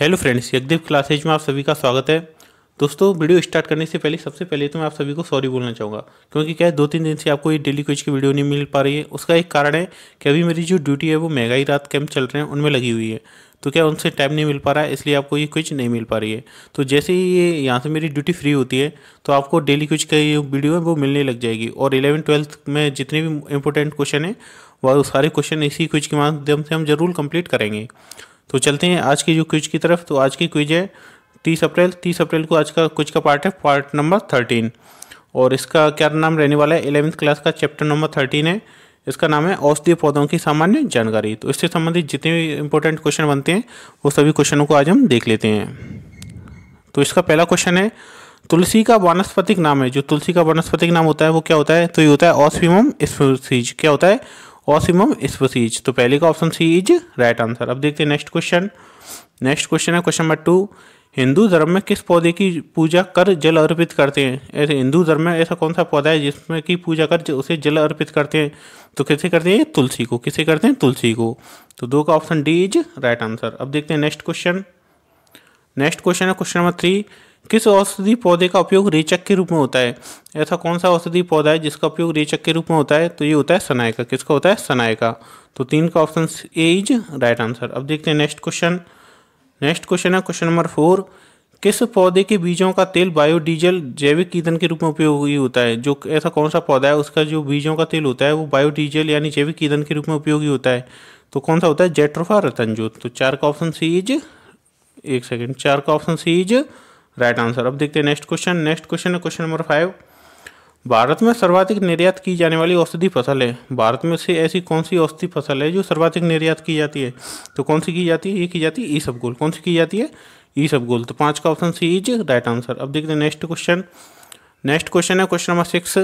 hello friends यज्ञदेव classes में आप सभी का स्वागत है दोस्तों वीडियो स्टार्ट करने से पहले सबसे पहले तो मैं आप सभी को सॉरी बोलना चाहूँगा क्योंकि क्या है दो तीन दिन से आपको ये डेली क्विज की वीडियो नहीं मिल पा रही है उसका एक कारण है कि अभी मेरी जो ड्यूटी है वो महंगाई रात कैंप चल रहे हैं उनमें लगी हुई है तो क्या उनसे टाइम नहीं मिल पा रहा है इसलिए आपको ये क्विज नहीं मिल पा रही है तो जैसे ही ये यहाँ से मेरी ड्यूटी फ्री होती है तो आपको डेली क्विज का ये वीडियो है वो मिलने लग जाएगी और इलेवन ट्वेल्थ में जितने भी इंपॉर्टेंट क्वेश्चन हैं वह सारे क्वेश्चन इसी क्विज के माध्यम से हम जरूर कंप्लीट करेंगे तो चलते हैं आज की जो क्विज की तरफ तो आज की क्विज है तीस अप्रैल तीस अप्रैल को आज का क्विज का पार्ट है पार्ट नंबर थर्टीन और इसका क्या नाम रहने वाला है इलेवेंथ क्लास का चैप्टर नंबर थर्टीन है इसका नाम है औषधीय पौधों की सामान्य जानकारी तो इससे संबंधित जितने भी इंपॉर्टेंट क्वेश्चन बनते हैं वो सभी क्वेश्चनों को आज हम देख लेते हैं तो इसका पहला क्वेश्चन है तुलसी का वनस्पतिक नाम है जो तुलसी का वनस्पतिक नाम होता है वो क्या होता है तो ये होता है ऑस्फिमम स्पीज क्या होता है ऑसिमम स्पीसीज तो पहले का option C is right answer अब देखते हैं नेक्स्ट क्वेश्चन नेक्स्ट क्वेश्चन है क्वेश्चन नंबर टू हिंदू धर्म में किस पौधे की पूजा कर जल अर्पित करते हैं ऐसे हिंदू धर्म में ऐसा कौन सा पौधा है जिसमें की पूजा कर उसे जल अर्पित करते हैं तो किसे करते हैं तुलसी को किसे करते हैं तुलसी को तो दो का option D is right answer अब देखते हैं नेक्स्ट क्वेश्चन नेक्स्ट क्वेश्चन है क्वेश्चन नंबर थ्री किस औषधि पौधे का उपयोग रेचक के रूप में होता है ऐसा कौन सा औषधि पौधा है जिसका उपयोग रेचक के रूप में होता है तो ये होता है सनायका किसका होता है सनायका तो तीन का option A is right answer अब देखते हैं नेक्स्ट क्वेश्चन नेक्स्ट क्वेश्चन है क्वेश्चन नंबर फोर किस पौधे के बीजों का तेल बायोडीजल जैविक ईंधन के रूप में उपयोगी होता है जो ऐसा कौन सा पौधा है उसका जो बीजों का तेल होता है वो बायोडीजल यानी जैविक ईंधन के रूप में उपयोगी होता है तो कौन सा होता है जेट्रोफा रतनजोत तो चार का ऑप्शन सी इज एक सेकेंड चार का option C is right answer अब देखते हैं नेक्स्ट क्वेश्चन नेक्स्ट क्वेश्चन है क्वेश्चन नंबर फाइव भारत में सर्वाधिक निर्यात की जाने वाली औषधि फसल है भारत में से ऐसी कौन सी औषधि फसल है जो सर्वाधिक निर्यात की जाती है तो कौन सी की जाती है ये की जाती है ई सब गोल कौन सी की जाती है ई सब गोल तो पाँच का option C is right answer अब देखते हैं नेक्स्ट क्वेश्चन नेक्स्ट क्वेश्चन है क्वेश्चन नंबर सिक्स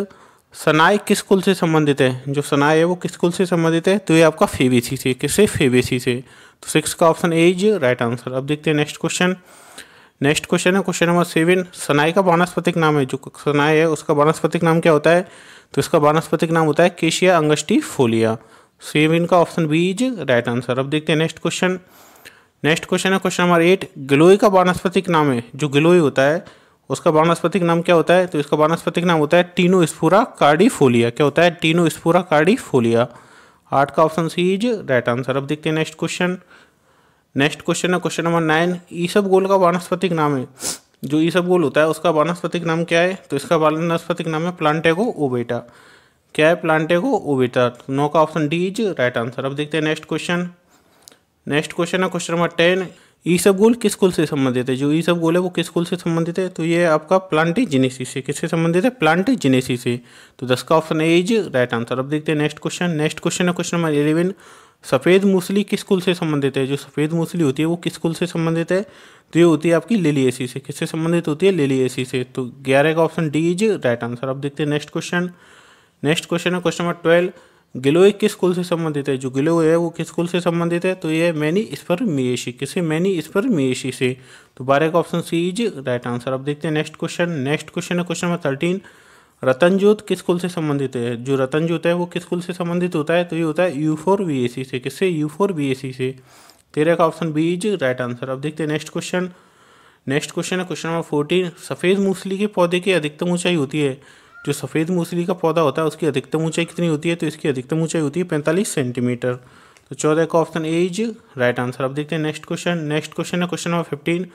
सनाई किस कुल से संबंधित है जो सनाई है वो किस कुल से संबंधित है तो ये आपका फेवेसी से किससे फेवेसी से तो सिक्स का option A is right answer अब देखते हैं नेक्स्ट क्वेश्चन नेक्स्ट क्वेश्चन है क्वेश्चन नंबर सेवन सनाई का वानस्पतिक नाम है जो सनाई है उसका वानस्पतिक नाम क्या होता है तो इसका वानस्पतिक नाम होता है केशिया अंगस्टी फोलिया सेविन का option B is right answer अब देखते हैं नेक्स्ट क्वेश्चन नेक्स्ट क्वेश्चन है क्वेश्चन नंबर एट गिलोई का वानस्पतिक नाम है जो गिलोई होता है उसका वानस्पतिक नाम क्या होता है तो इसका वानस्पतिक नाम होता है टीनो स्पूरा कार्डिफोलिया क्या होता है टीनो स्पूरा कार्डिफोलिया आठ का option C is right answer अब देखते हैं नेक्स्ट क्वेश्चन नेक्स्ट क्वेश्चन है क्वेश्चन नंबर नाइन ईसब गोल का वानस्पतिक नाम है जो ईसब गोल होता है उसका वानस्पतिक नाम क्या है तो इसका वानस्पतिक नाम है प्लांटेगो ओबेटा क्या है प्लांटेगो ओबेटा नो का option D is right answer अब देखते हैं नेक्स्ट क्वेश्चन नेक्स्ट क्वेश्चन है क्वेश्चन नंबर टेन ई सब गोल किस कुल से संबंधित है जो ई सब गोल है वो किस कुल से संबंधित है तो ये आपका प्लांट जिनेसी से किससे संबंधित है प्लांट जिनेसी से तो दस का option A is right answer अब देखते हैं नेक्स्ट क्वेश्चन नेक्स्ट क्वेश्चन है क्वेश्चन नंबर इलेवन सफ़ेद मूसली किस कुल से संबंधित है जो सफ़ेद मूसली होती है वो किस कुल से संबंधित है तो ये होती है आपकी एसी से किससे संबंधित होती है एसी से तो ग्यारह का option D is right answer अब देखते हैं नेक्स्ट क्वेश्चन नेक्स्ट क्वेश्चन है क्वेश्चन नंबर ट्वेल्व गिलोय किस कुल से संबंधित है जो गिलोय है वो किस कुल से संबंधित है तो ये मैनी इस पर मियशी किसे मैनी इस पर मियशी से तो बारह का option C is right answer अब देखते हैं नेक्स्ट क्वेश्चन नेक्स्ट क्वेश्चन है क्वेश्चन नंबर थर्टीन रतन ज्योत किस कुल से संबंधित है जो रतन ज्योत है वो किस कुल से संबंधित होता है तो ये होता है Euphorbiaceae से किससे Euphorbiaceae से तेरह का option B is right answer अब देखते हैं नेक्स्ट क्वेश्चन नेक्स्ट क्वेश्चन है क्वेश्चन नंबर फोर्टीन सफ़ेद मूसली के पौधे की अधिकतम ऊंचाई होती है जो सफ़ेद मूसली का पौधा होता है उसकी अधिकतम ऊंचाई कितनी होती है तो इसकी अधिकतम ऊंचाई होती है पैंतालीस सेंटीमीटर तो चौदह का option A is right answer अब देखते हैं नेक्स्ट क्वेश्चन नेक्स्ट क्वेश्चन है क्वेश्चन नंबर फिफ्टीन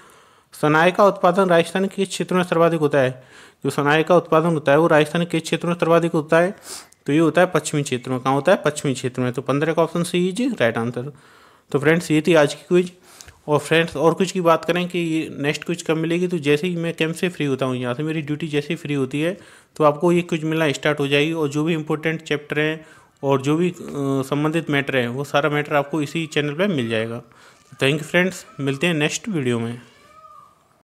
सोनाई का उत्पादन राजस्थान के किस क्षेत्र में सर्वाधिक होता है जो सोनाई का उत्पादन होता है वो राजस्थान के किस क्षेत्र में सर्वाधिक होता है तो ये होता है पश्चिमी क्षेत्र में कहाँ होता है पश्चिमी क्षेत्र में तो पंद्रह का option C is right answer तो फ्रेंड्स ये थी आज की क्विज और फ्रेंड्स और कुछ की बात करें कि ये नेक्स्ट कुछ कब मिलेगी तो जैसे ही मैं कैंप से फ्री होता हूँ यहाँ से मेरी ड्यूटी जैसे ही फ्री होती है तो आपको ये कुछ मिलना स्टार्ट हो जाएगी और जो भी इंपॉर्टेंट चैप्टर हैं और जो भी संबंधित मैटर है वो सारा मैटर आपको इसी चैनल पर मिल जाएगा थैंक यू फ्रेंड्स मिलते हैं नेक्स्ट वीडियो में